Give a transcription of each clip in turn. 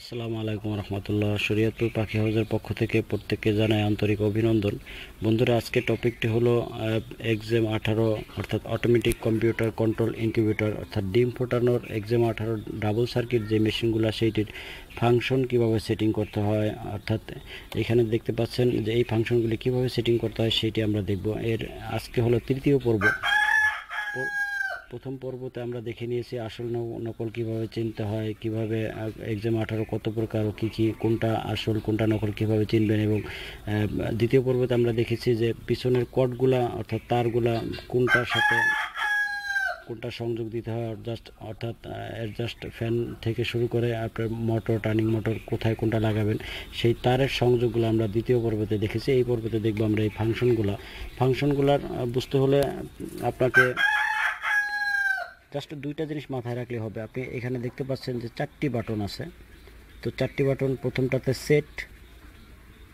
আসসালামু আলাইকুম রহমতুল্লাহ শরিয়ত পাখি হাউজের পক্ষ থেকে প্রত্যেককে জানাই আন্তরিক অভিনন্দন বন্ধুরা আজকে টপিকটি হলো এক্সাম আঠারো অর্থাৎ অটোমেটিক কম্পিউটার কন্ট্রোল ইনকিউবেটর অর্থাৎ ডিম ফোটানোর এক্সাম আঠারো ডাবল সার্কিট যে মেশিনগুলো সেইটির ফাংশন কিভাবে সেটিং করতে হয় অর্থাৎ এখানে দেখতে পাচ্ছেন যে এই ফাংশনগুলি কিভাবে সেটিং করতে হয় সেটি আমরা দেখব এর আজকে হলো তৃতীয় পর্ব প্রথম পর্বতে আমরা দেখে নিয়েছি আসল নকল কিভাবে চিনতে হয় কিভাবে এক্সাম আঠারো কত প্রকার ও কী কী কোনটা আসল কোনটা নকল কিভাবে চিনবেন এবং দ্বিতীয় পর্বতে আমরা দেখেছি যে পিছনের কটগুলা অর্থাৎ তারগুলা কোনটার সাথে কোনটা সংযোগ দিতে হয় জাস্ট অর্থাৎ অ্যাডজাস্ট ফ্যান থেকে শুরু করে আপনার মোটর টার্নিং মোটর কোথায় কোনটা লাগাবেন সেই তারের সংযোগগুলো আমরা দ্বিতীয় পর্বতে দেখেছি এই পর্বতে দেখবো আমরা এই ফাংশনগুলো ফাংশনগুলার বুঝতে হলে আপনাকে জাস্ট দুইটা জিনিস মাথায় রাখলে হবে আপনি এখানে দেখতে পাচ্ছেন যে চারটি বাটন আছে তো চারটি বাটন প্রথমটাতে সেট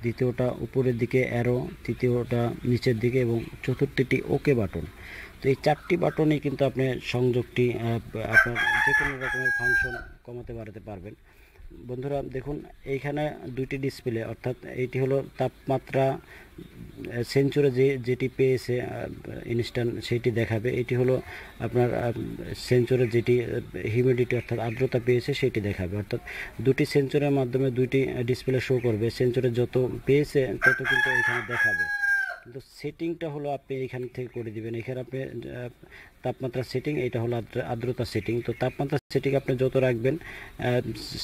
দ্বিতীয়টা উপরের দিকে অ্যারো তৃতীয়টা নিচের দিকে এবং চতুর্থটি ওকে বাটন তো এই চারটি বাটনই কিন্তু আপনি সংযোগটি আপনার যে কোনো রকমের ফাংশন কমাতে বাড়াতে পারবেন বন্ধুরা দেখুন এইখানে দুইটি ডিসপ্লে অর্থাৎ এইটি হলো তাপমাত্রা সেঞ্চুরে যে যেটি পেয়েছে ইনস্ট্যান্ট সেটি দেখাবে এটি হলো আপনার সেঞ্চুরে যেটি হিউমিডিটি অর্থাৎ আর্দ্রতা পেয়েছে সেটি দেখাবে অর্থাৎ দুটি সেঞ্চুরের মাধ্যমে দুইটি ডিসপ্লে শো করবে সেঞ্চুরে যত পেয়েছে তত কিন্তু এখানে দেখাবে কিন্তু সেটিংটা হলো আপনি এখান থেকে করে দিবেন এখানে আপনি তাপমাত্রা সেটিং এটা হলো আর্দ্রতা সেটিং তো তাপমাত্রা সেটিং আপনি যত রাখবেন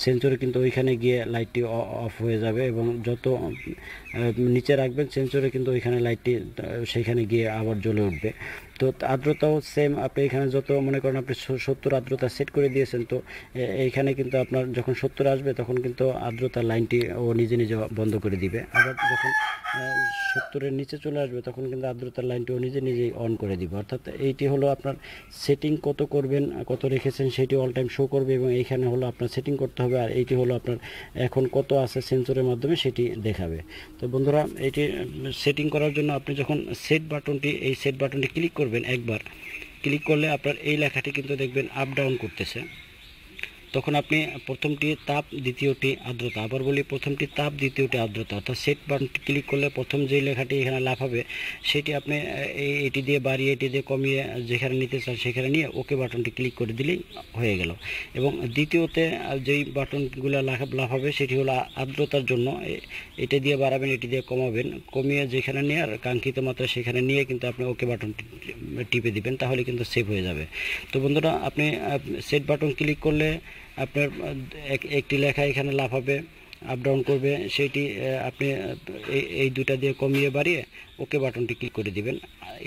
সেন্সরে কিন্তু ওইখানে গিয়ে লাইটটি অফ হয়ে যাবে এবং যত নিচে রাখবেন সেন্সরে কিন্তু ওইখানে লাইটটি সেখানে গিয়ে আবার জ্বলে উঠবে তো আর্দ্রতাও সেম আপনি এখানে যত মনে করেন আপনি সত্তর আর্দ্রতা সেট করে দিয়েছেন তো এইখানে কিন্তু আপনার যখন সত্তর আসবে তখন কিন্তু আর্দ্রতার লাইনটি ও নিজে নিজে বন্ধ করে দিবে আবার যখন সত্তরের নিচে চলে আসবে তখন কিন্তু আর্দ্রতার লাইনটি ও নিজে নিজেই অন করে দিবে অর্থাৎ এইটি হলো আপনার সেটিং কত করবেন কত রেখেছেন সেটি অল টাইম শো করবে এবং এইখানে হলো আপনার সেটিং করতে হবে আর এইটি হলো আপনার এখন কত আছে সেন্সরের মাধ্যমে সেটি দেখাবে তো বন্ধুরা এটি সেটিং করার জন্য আপনি যখন সেট বাটনটি এই সেট বাটনটি ক্লিক করে করবেন একবার ক্লিক করলে আপনার এই লেখাটি কিন্তু দেখবেন আপ ডাউন করতেছে তখন আপনি প্রথমটি তাপ দ্বিতীয়টি আর্দ্রতা আবার বলি প্রথমটি তাপ দ্বিতীয়টি আর্দ্রতা অর্থাৎ সেট বাটনটি ক্লিক করলে প্রথম যে লেখাটি এখানে লাভ হবে সেটি আপনি এটি দিয়ে বাড়িয়ে এটি দিয়ে কমিয়ে যেখানে নিতে চান সেখানে নিয়ে ওকে বাটনটি ক্লিক করে দিলেই হয়ে গেল এবং দ্বিতীয়তে যেই বাটনগুলো হবে সেটি হলো আর্দ্রতার জন্য এটি দিয়ে বাড়াবেন এটি দিয়ে কমাবেন কমিয়ে যেখানে নিয়ে আর কাঙ্ক্ষিত মাত্রা সেখানে নিয়ে কিন্তু আপনি ওকে বাটন টিপে দিবেন তাহলে কিন্তু সেভ হয়ে যাবে তো বন্ধুরা আপনি সেট বাটন ক্লিক করলে আপনার একটি লেখা এখানে লাফাবে আপ ডাউন করবে সেটি আপনি এই দুটা দিয়ে কমিয়ে বাড়িয়ে ওকে বাটনটি ক্লিক করে দিবেন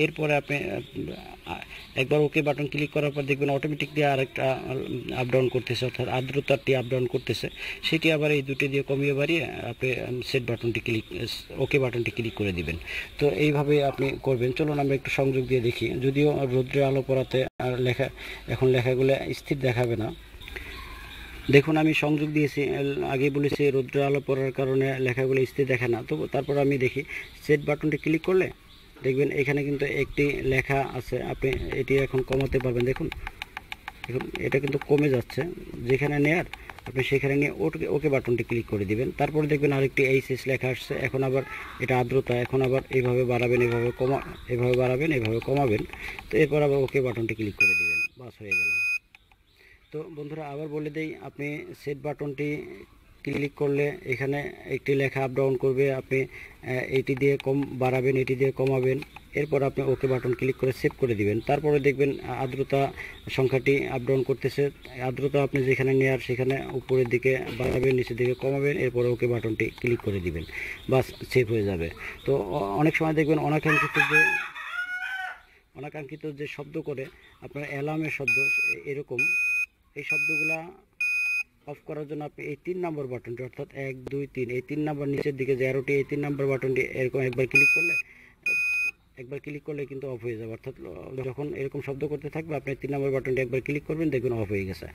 এরপরে আপনি একবার ওকে বাটন ক্লিক করার পর দেখবেন অটোমেটিকলি আরেকটা আপ ডাউন করতেছে অর্থাৎ আর্দ্রতাটি আপ ডাউন করতেছে সেটি আবার এই দুটি দিয়ে কমিয়ে বাড়িয়ে আপনি সেট বাটনটি ক্লিক ওকে বাটনটি ক্লিক করে দিবেন তো এইভাবে আপনি করবেন চলুন আমরা একটু সংযোগ দিয়ে দেখি যদিও রৌদ্রের আলো পড়াতে লেখা এখন লেখাগুলো স্থির দেখাবে না দেখুন আমি সংযোগ দিয়েছি আগে বলেছি রৌদ্র আলো পড়ার কারণে লেখাগুলো স্থির দেখে না তো তারপর আমি দেখি সেট বাটনটি ক্লিক করলে দেখবেন এখানে কিন্তু একটি লেখা আছে আপনি এটি এখন কমাতে পারবেন দেখুন দেখুন এটা কিন্তু কমে যাচ্ছে যেখানে নেয়ার আপনি সেখানে নিয়ে ওকে ওকে বাটনটি ক্লিক করে দিবেন তারপরে দেখবেন আরেকটি এইচএস লেখা আসছে এখন আবার এটা আর্দ্রতা এখন আবার এভাবে বাড়াবেন এভাবে কমা এভাবে বাড়াবেন এভাবে কমাবেন তো এরপর আবার ওকে বাটনটি ক্লিক করে দিবেন বাস হয়ে গেল তো বন্ধুরা আবার বলে দেই আপনি সেট বাটনটি ক্লিক করলে এখানে একটি লেখা আপ ডাউন করবে আপনি এটি দিয়ে কম বাড়াবেন এটি দিয়ে কমাবেন এরপর আপনি ওকে বাটন ক্লিক করে সেভ করে দিবেন তারপরে দেখবেন আর্দ্রতা সংখ্যাটি আপ ডাউন করতেছে আর্দ্রতা আপনি যেখানে নেয়ার সেখানে উপরের দিকে বাড়াবেন নিচের দিকে কমাবেন এরপরে ওকে বাটনটি ক্লিক করে দিবেন বাস সেভ হয়ে যাবে তো অনেক সময় দেখবেন অনাকাঙ্ক্ষিত যে অনাকাঙ্ক্ষিত যে শব্দ করে আপনার অ্যালার্মের শব্দ এরকম এই শব্দগুলা অফ করার জন্য আপনি এই তিন নম্বর বাটনটি অর্থাৎ এক দুই তিন এই তিন নম্বর নিচের দিকে জ্যারোটি এই তিন নম্বর বাটনটি এরকম একবার ক্লিক করলে একবার ক্লিক করলে কিন্তু অফ হয়ে যাবে অর্থাৎ যখন এরকম শব্দ করতে থাকবে আপনি তিন নম্বর বাটনটি একবার ক্লিক করবেন দেখবেন অফ হয়ে গেছে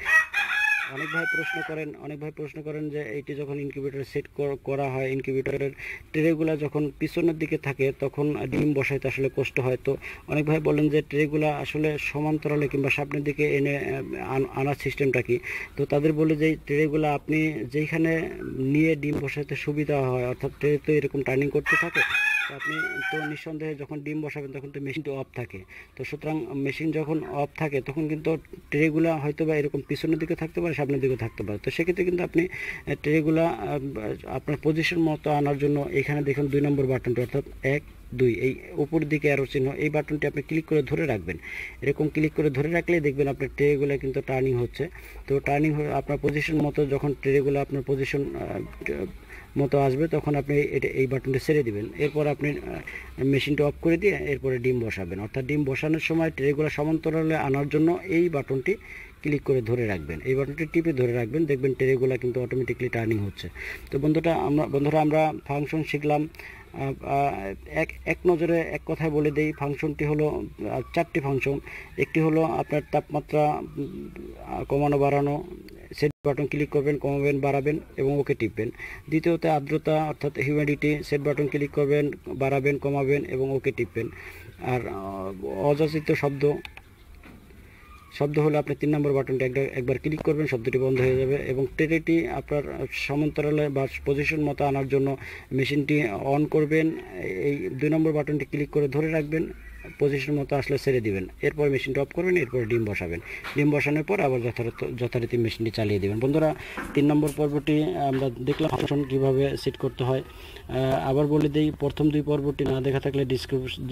অনেক ভাই প্রশ্ন করেন অনেক ভাই প্রশ্ন করেন যে এইটি যখন ইনকিউবেটর সেট করা হয় ইনকিউবেটরের ট্রেগুলা যখন পিছনের দিকে থাকে তখন ডিম বসাইতে আসলে কষ্ট হয় তো অনেক ভাই বলেন যে ট্রেগুলা আসলে সমান্তরালে কিংবা সামনের দিকে এনে আনার সিস্টেমটা কি তো তাদের বলে যে ট্রেগুলা আপনি যেইখানে নিয়ে ডিম বসাইতে সুবিধা হয় অর্থাৎ ট্রে তো এরকম টার্নিং করতে থাকে আপনি তো নিঃসন্দেহে যখন ডিম বসাবেন তখন তো মেশিনটি অফ থাকে তো সুতরাং মেশিন যখন অফ থাকে তখন কিন্তু ট্রেগুলো হয়তো বা এরকম পিছনের দিকে থাকতে পারে সামনের দিকে থাকতে পারে তো সেক্ষেত্রে কিন্তু আপনি ট্রেগুলো আপনার পজিশন মতো আনার জন্য এখানে দেখুন দুই নম্বর বাটনটি অর্থাৎ এক দুই এই উপর দিকে আরও চিহ্ন এই বাটনটি আপনি ক্লিক করে ধরে রাখবেন এরকম ক্লিক করে ধরে রাখলে দেখবেন আপনার ট্রেগুলো কিন্তু টার্নিং হচ্ছে তো টার্নিং আপনার পজিশন মতো যখন ট্রেগুলো আপনার পজিশন মতো আসবে তখন আপনি এটা এই বাটনটা ছেড়ে দিবেন এরপর আপনি মেশিনটা অফ করে দিয়ে এরপরে ডিম বসাবেন অর্থাৎ ডিম বসানোর সময় ট্রেগুলো সমান্তরালে আনার জন্য এই বাটনটি ক্লিক করে ধরে রাখবেন এই বাটনটি টিপে ধরে রাখবেন দেখবেন ট্রেগুলো কিন্তু অটোমেটিকলি টার্নিং হচ্ছে তো বন্ধুটা আমরা বন্ধুরা আমরা ফাংশন শিখলাম এক এক নজরে এক কথায় বলে দেই ফাংশনটি হলো চারটি ফাংশন একটি হলো আপনার তাপমাত্রা কমানো বাড়ানো সেট বাটন ক্লিক করবেন কমাবেন বাড়াবেন এবং ওকে টিপবেন দ্বিতীয়তে আর্দ্রতা অর্থাৎ হিউমিডিটি সেট বাটন ক্লিক করবেন বাড়াবেন কমাবেন এবং ওকে টিপবেন আর অযাচিত শব্দ শব্দ হলে আপনি তিন নম্বর বাটনটি একবার একবার ক্লিক করবেন শব্দটি বন্ধ হয়ে যাবে এবং ট্রেটি আপনার সমান্তরালে বা পজিশন মতো আনার জন্য মেশিনটি অন করবেন এই দুই নম্বর বাটনটি ক্লিক করে ধরে রাখবেন পঁচিশের মতো আসলে ছেড়ে দিবেন এরপর মেশিনটা অফ করবেন এরপর ডিম বসাবেন ডিম বসানোর পর আবার যথাযথ যথারীতি মেশিনটি চালিয়ে দেবেন বন্ধুরা তিন নম্বর পর্বটি আমরা দেখলাম ফাংশন কীভাবে সেট করতে হয় আবার বলে দিই প্রথম দুই পর্বটি না দেখা থাকলে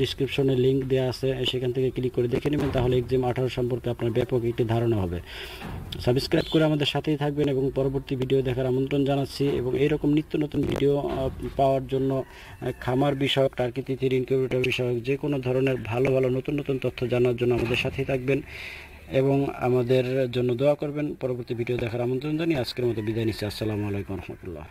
ডিসক্রিপশনে লিঙ্ক দেওয়া আছে সেখান থেকে ক্লিক করে দেখে নেবেন তাহলে এক্সাম আঠারো সম্পর্কে আপনার ব্যাপক একটি ধারণা হবে সাবস্ক্রাইব করে আমাদের সাথেই থাকবেন এবং পরবর্তী ভিডিও দেখার আমন্ত্রণ জানাচ্ছি এবং এরকম নিত্য নতুন ভিডিও পাওয়ার জন্য খামার বিষয়ক টার্কি তিথির ইনকিউবেটার বিষয়ক যে কোনো ধরনের ভালো ভালো নতুন নতুন তথ্য জানার জন্য আমাদের সাথেই থাকবেন এবং আমাদের জন্য দোয়া করবেন পরবর্তী ভিডিও দেখার আমন্ত্রণ জানিয়ে আজকের মতো বিদায় নিচ্ছি আসসালামু আলাইকুম রহমতুল্লাহ